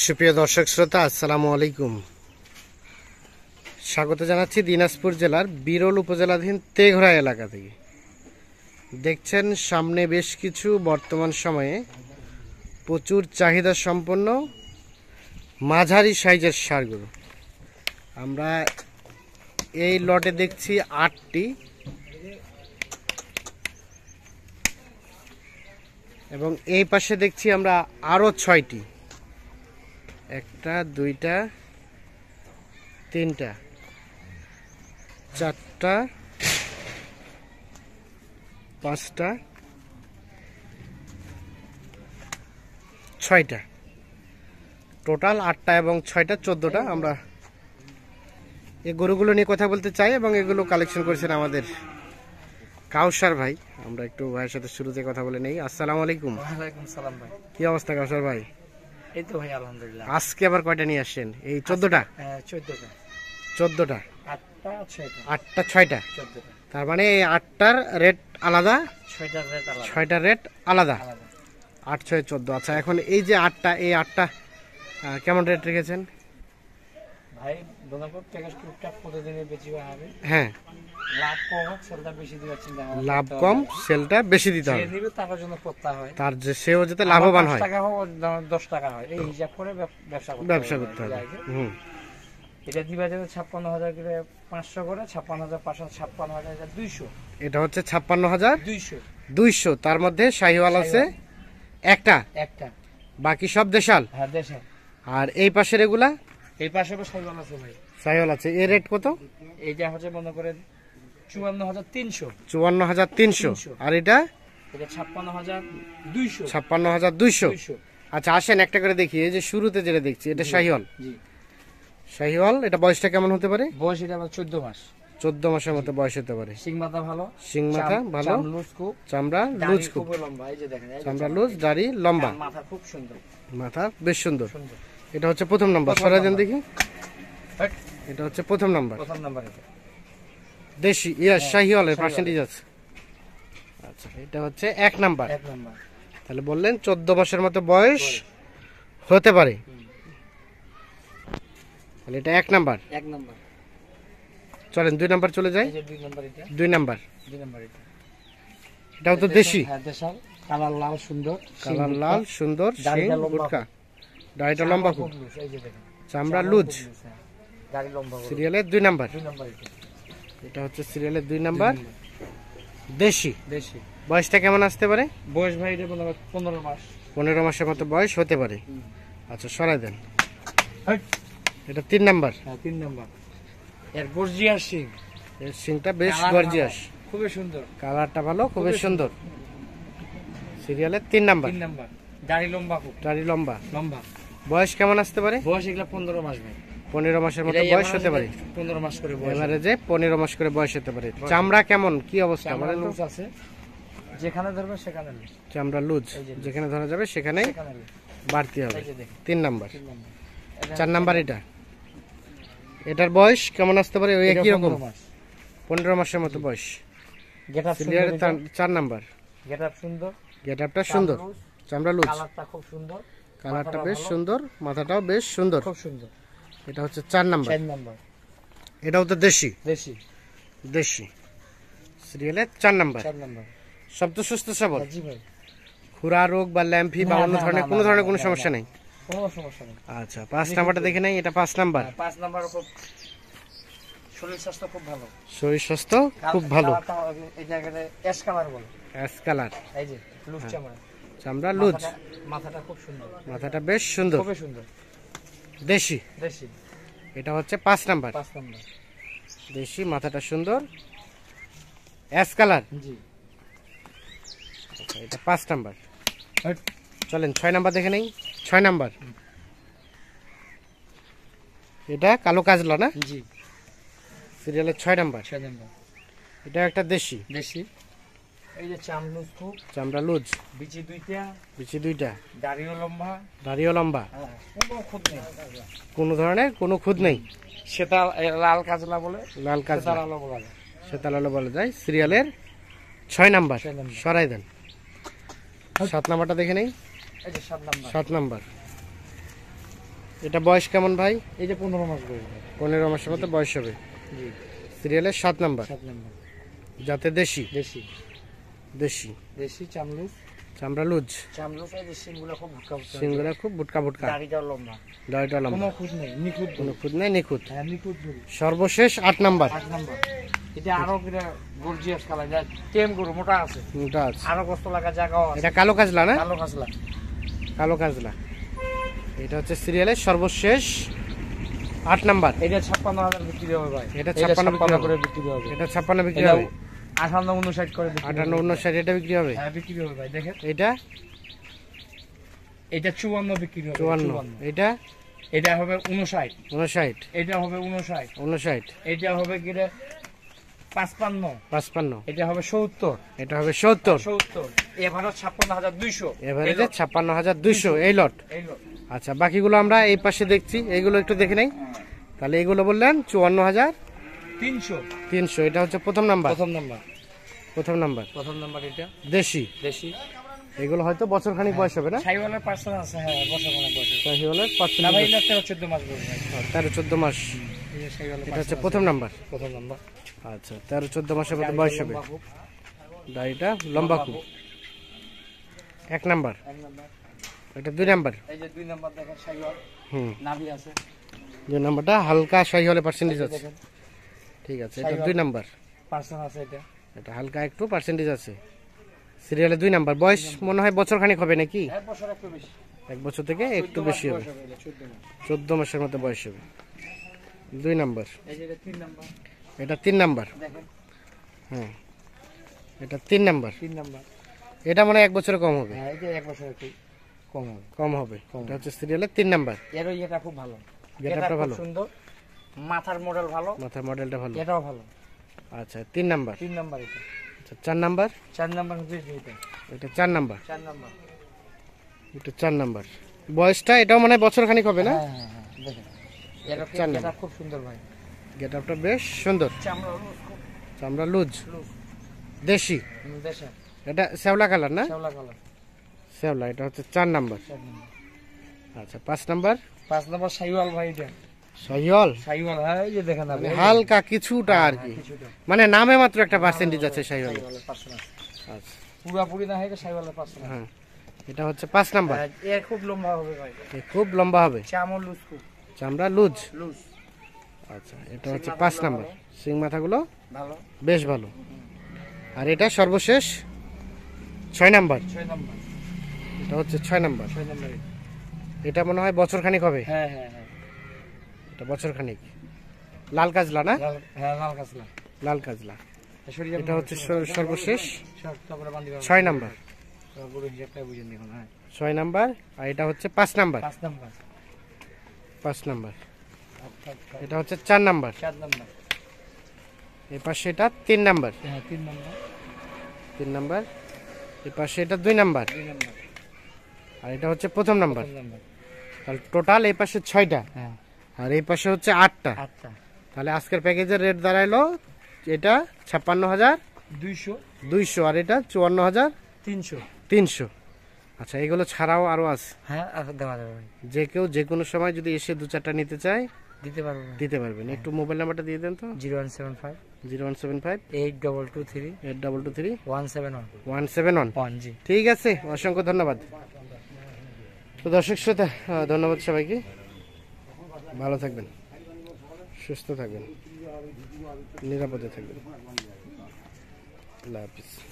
সুপ্রিয় দর্শক শ্রোতা আসসালামু আলাইকুম স্বাগত জানাচ্ছি দিনাজপুর জেলার বিরল উপজেলাধীন তেঘরা এলাকা থেকে দেখছেন সামনে বেশ কিছু বর্তমান সময়ে প্রচুর চাহিদা সম্পন্ন মাঝারি সাইজের সারগুলো আমরা এই লটে দেখছি আটটি এবং এই পাশে দেখছি আমরা আরও ছয়টি একটা দুইটা তিনটা চারটা পাঁচটা ছয়টা টোটাল আটটা এবং ছয়টা চোদ্দটা আমরা এই গরুগুলো নিয়ে কথা বলতে চাই এবং এগুলো কালেকশন করেছেন আমাদের কাউসার ভাই আমরা একটু ভাইয়ের সাথে শুরুতে কথা বলে নেই আসসালামু আলাইকুম সালাম ভাই কি অবস্থা কাউসার ভাই এই তো আজকে আবার কয়টা নিয়ে আসছেন এই চোদ্দটা চোদ্দটা আটটা ছয়টা আটটা ছয়টা তার মানে আটটার রেট আলাদা ছয়টার রেট আলাদা ছয়টার রেট আলাদা আট ছয় চোদ্দো আচ্ছা এখন এই যে আটটা এই আটটা কেমন রেট রেখেছেন ভাই দোনাপুর থেকে টুকটাক প্রতিদিনে বেশি হবে হ্যাঁ লাভ কম সেলটা বেশি দিবার চিন্তা লাভ কম সেলটা বেশি দিতে হবে তার জন্য করতে হয় তার যে সেও যাতে লাভবান হয় টাকা হোক দশ টাকা হয় এই হিসাব করে ব্যবসা করতে ব্যবসা করতে হবে হুম এটা দিবা যাবে ছাপ্পান্ন হাজার করে পাঁচশো করে ছাপ্পান্ন হাজার পাঁচশো ছাপ্পান্ন হাজার দুইশো এটা হচ্ছে ছাপ্পান্ন হাজার দুইশো দুইশো তার মধ্যে শাহিওয়াল আছে একটা একটা বাকি সব দেশাল হ্যাঁ দেশাল আর এই পাশের এগুলা এই পাশে সাইওয়াল আছে ভাই সাইওয়াল আছে এর রেট কত এইটা হচ্ছে মনে করেন চুয়ান্ন হাজার তিনশো চুয়ান্ন হাজার তিনশো আর এটা ছাপ্পান্ন হাজার দুইশো ছাপ্পান্ন হাজার দুইশো আচ্ছা আসেন একটা করে দেখি এই যে শুরুতে যেটা দেখছি এটা শাহিওয়াল জি শাহিওয়াল এটা বয়সটা কেমন হতে পারে বয়স এটা চোদ্দ মাস চোদ্দ মাসের মতো বয়স হতে পারে শিং মাথা ভালো শিং মাথা ভালো চামড়া লুজ খুব লম্বা এই যে চামড়া লুজ দাড়ি লম্বা মাথা খুব সুন্দর মাথা বেশ সুন্দর সুন্দর এটা হচ্ছে প্রথম নাম্বার সরা দেন দেখি এটা হচ্ছে প্রথম নাম্বার প্রথম নাম্বার এটা দেশি ইয়া হ্যাঁ, শাহিওয়ালের পার্সেন্টেজ আছে আচ্ছা এটা হচ্ছে এক নাম্বার এক নাম্বার তাহলে বললেন 14 মাসের মতো বয়স হতে পারে তাহলে এটা এক নাম্বার এক নাম্বার চলেন দুই নাম্বার চলে যায় দুই নাম্বার এটা দুই নাম্বার দুই নাম্বার এটা এটাও তো দেশি হ্যাঁ দেশাল কালার লাল সুন্দর কালার লাল সুন্দর দাড়িটা লম্বা খুব চামড়া লুজ সিরিয়ালের দুই নাম্বার এটা হচ্ছে সিরিয়ালের দুই নাম্বার দেশি দেশি বয়সটা কেমন আসতে পারে বয়স ভাই পনেরো মাস পনেরো মাসের মতো বয়স হতে পারে আচ্ছা সরাই দেন এটা তিন নাম্বার হ্যাঁ, তিন নাম্বার এর গর্জিয়াস সিং এর সিংটা বেশ গর্জিয়াস খুবই সুন্দর কালারটা ভালো খুবই সুন্দর সিরিয়ালের তিন নাম্বার তিন নাম্বার দাড়ি লম্বা দাড়ি লম্বা লম্বা বয়স কেমন আসতে পারে বয়স এগুলা পনেরো মাস ভাই পনেরো মাসের মতো বয়স হতে পারে পনেরো মাস করে যে পনেরো মাস করে বয়স হতে পারে চামড়া কেমন কি অবস্থা মানে লুজ আছে যেখানে ধরবে সেখানে চামড়া লুজ যেখানে ধরা যাবে সেখানেই বাড়তি হবে তিন নাম্বার চার নাম্বার এটা এটার বয়স কেমন আসতে পারে ওই একই রকম পনেরো মাসের মতো বয়স চার নাম্বার গেট আপ সুন্দর গেট আপটা সুন্দর চামড়া লুজ কালারটা খুব সুন্দর কালারটা বেশ সুন্দর মাথাটাও বেশ সুন্দর খুব সুন্দর এটা হচ্ছে চার নাম্বার চার নাম্বার এটাও তো দেশি দেশি দেশি সিরিয়ালে চার নাম্বার চার নাম্বার সব তো সুস্থ সবল জি ভাই খুরা রোগ বা ল্যাম্পি বা অন্য ধরনের কোনো ধরনের কোনো সমস্যা নেই কোনো সমস্যা নেই আচ্ছা পাঁচ নাম্বারটা দেখে নাই এটা পাঁচ নাম্বার হ্যাঁ, পাঁচ নাম্বার খুব শরীর স্বাস্থ্য খুব ভালো শরীর স্বাস্থ্য খুব ভালো এই জায়গাটা এস কালার বলে এস কালার এই যে লুজ চামড়া চামড়া লুজ মাথাটা খুব সুন্দর মাথাটা বেশ সুন্দর খুব সুন্দর দেশি দেশি এটা হচ্ছে পাঁচ নাম্বার 5 নাম্বার দেশি মাথাটা সুন্দর অ্যাশ কালার জি আচ্ছা, এটা পাঁচ নাম্বার চলেন ছয় নাম্বার দেখে নেই ছয় নাম্বার এটা কালো কাজলা না জি সিরিয়ালের ছয় নাম্বার 6 নাম্বার এটা একটা দেশি দেশি এই যে চামলুজ খুব চামড়া বিচি দুইটা বিচি দুইটা দাড়িও লম্বা দাড়িও লম্বা হ্যাঁ, কোনো খুদ নেই কোনো ধরনের কোনো খুদ নেই সেটা লাল কাজলা বলে লাল কাজলা আলো বলে সেতা আলো বলে যায় সিরিয়ালের ছয় নাম্বার সরাই দেন সাত নাম্বারটা দেখে নেই সাত নাম্বার এটা বয়স কেমন ভাই এই যে পনেরো মাস বয়স পনেরো মাসের মতো বয়স হবে সিরিয়ালের সাত নাম্বার সাত নাম্বার যাতে দেশি দেশি দেশি দেশি সিংগুলা খুব ভুটকা ভুটকা সিংগুলা খুব ভুটকা ভুটকা দাড়িটা লম্বা খুদ খুদ হ্যাঁ, সর্বশেষ নাম্বার এটা কালো কাজলা না কালো কাজলা কালো কাজলা এটা হচ্ছে সর্বশেষ আট নাম্বার এটা ছাপ্পান্ন হাজার বিক্রি হবে ভাই এটা ছাপ্পান্ন বিক্রি হবে এটা ছাপ্পান্ন বিক্রি হবে আটান্ন করে এটা বিক্রি হবে হ্যাঁ, বিক্রি হবে এটা এটা বিক্রি হবে এটা হবে হবে হবে পাঁচপান্ন পাঁচপান্ন এটা হবে সত্তর এটা হবে সত্তর হ্যাঁ, সত্তর ছাপ্পান্ন হাজার দুইশো ছাপ্পান্ন হাজার দুইশো এই লট আচ্ছা বাকিগুলো আমরা এই পাশে দেখছি এইগুলো একটু দেখে নেই তাহলে এইগুলো বললেন চুয়ান্ন হাজার তিনশো তিনশো এটা হচ্ছে প্রথম নাম্বার প্রথম নাম্বার প্রথম নাম্বার প্রথম নাম্বার এটা দেশি দেশি এগুলো হয়তো বছরখানিক বয়স হবে না শাহিওয়ালের হ্যাঁ, পার্সেন্ট আছে হ্যাঁ ভাই না 13 14 মাস 13 14 মাস এটা হচ্ছে প্রথম নাম্বার প্রথম নাম্বার আচ্ছা 13 14 মাসের মধ্যে বয়স হবে দাড়িটা লম্বা খুব এক নাম্বার এক নাম্বার এটা দুই নাম্বার এই যে দুই নাম্বার দেখেন হুম নাভি আছে দুই নাম্বারটা হালকা শাহিওয়ালের পার্সেন্টেজ আছে ঠিক আছে এটা দুই নাম্বার পার্সেন্ট আছে এটা এটা হালকা একটু পার্সেন্টেজ আছে সিরিয়ালে দুই নাম্বার বয়স মনে হয় বছর খানিক হবে নাকি এক বছর থেকে একটু বেশি হবে চোদ্দ মাসের মতো বয়স হবে দুই নাম্বার এটা তিন নাম্বার হ্যাঁ এটা তিন নাম্বার তিন নাম্বার এটা মনে হয় এক বছরে কম হবে হ্যাঁ, এক বছরে কম হবে কম হবে এটা হচ্ছে সিরিয়ালের তিন নাম্বার এর এটা খুব ভালো গেটআপটা ভালো সুন্দর মাথার মডেল ভালো মাথার মডেলটা ভালো এটাও ভালো আচ্ছা তিন নাম্বার তিন নাম্বার এটা আচ্ছা চার নাম্বার চার নাম্বার এটা এটা চার নাম্বার চার নাম্বার এটা চার নাম্বার বয়সটা এটাও মানে বছর খানিক হবে না হ্যাঁ, হ্যাঁ, হ্যাঁ, খুব সুন্দর ভাই গেট আপটা বেশ সুন্দর চামড়া চামড়া লুজ দেশি এটা শ্যাওলা কালার না শ্যাওলা কালার শ্যাওলা এটা হচ্ছে চার নাম্বার আচ্ছা পাঁচ নাম্বার পাঁচ নাম্বার সাইওয়াল ভাই এটা সাইওয়াল সাইওয়াল হ্যাঁ, মানে হালকা কিছুটা আর কি মানে নামে মাত্র একটা পার্সেন্টেজ আছে সাইওয়াল আচ্ছা হ্যাঁ এটা হচ্ছে পাঁচ নাম্বার হ্যাঁ, খুব লম্বা হবে খুব লম্বা হবে চামড়া লুজ লুজ আচ্ছা এটা হচ্ছে পাঁচ নাম্বার সিং মাথাগুলো বেশ ভালো আর এটা সর্বশেষ ছয় নাম্বার ছয় নাম্বার এটা হচ্ছে ছয় নাম্বার ছয় নাম্বার এটা মনে হয় বছরখানিক হবে হ্যাঁ হ্যাঁ, হ্যাঁ। এটা বছর খানিক লাল কাজলা না লাল হ্যাঁ, কাজলা লাল কাজলা এটা হচ্ছে সর্বশেষ ছয় নাম্বার হ্যাঁ। ছয় নাম্বার আর এটা হচ্ছে পাঁচ নাম্বার পাঁচ নাম্বার আচ্ছা, আচ্ছা। এটা হচ্ছে চার নাম্বার এপাশে এটা হ্যাঁ, তিন নাম্বার তিন নাম্বার এ এটা দুই নাম্বার আর এটা হচ্ছে প্রথম নাম্বার তাহলে টোটাল এই ছয়টা হ্যাঁ আর এই পাশে হচ্ছে আটটা আটটা তাহলে আজকের প্যাকেজের রেট দাঁড়াইলো এটা ছাপ্পান্ন হাজার দুইশো দুইশো আর এটা চুয়ান্ন হাজার তিনশো তিনশো আচ্ছা এগুলো ছাড়াও আরও আছে হ্যাঁ দেওয়া যাবে যে কেউ যে কোনো সময় যদি এসে দু চারটা নিতে চায় দিতে পারবেন দিতে পারবেন একটু মোবাইল নাম্বারটা দিয়ে দেন তো zero one seven five zero one seven five eight double two three eight double two three one seven one one seven one one জি ঠিক আছে অসংখ্য ধন্যবাদ তো দর্শক শ্রোতা ধন্যবাদ সবাইকে ভালো থাকবেন সুস্থ থাকবেন নিরাপদে থাকবেন আল্লাহ হাফিজ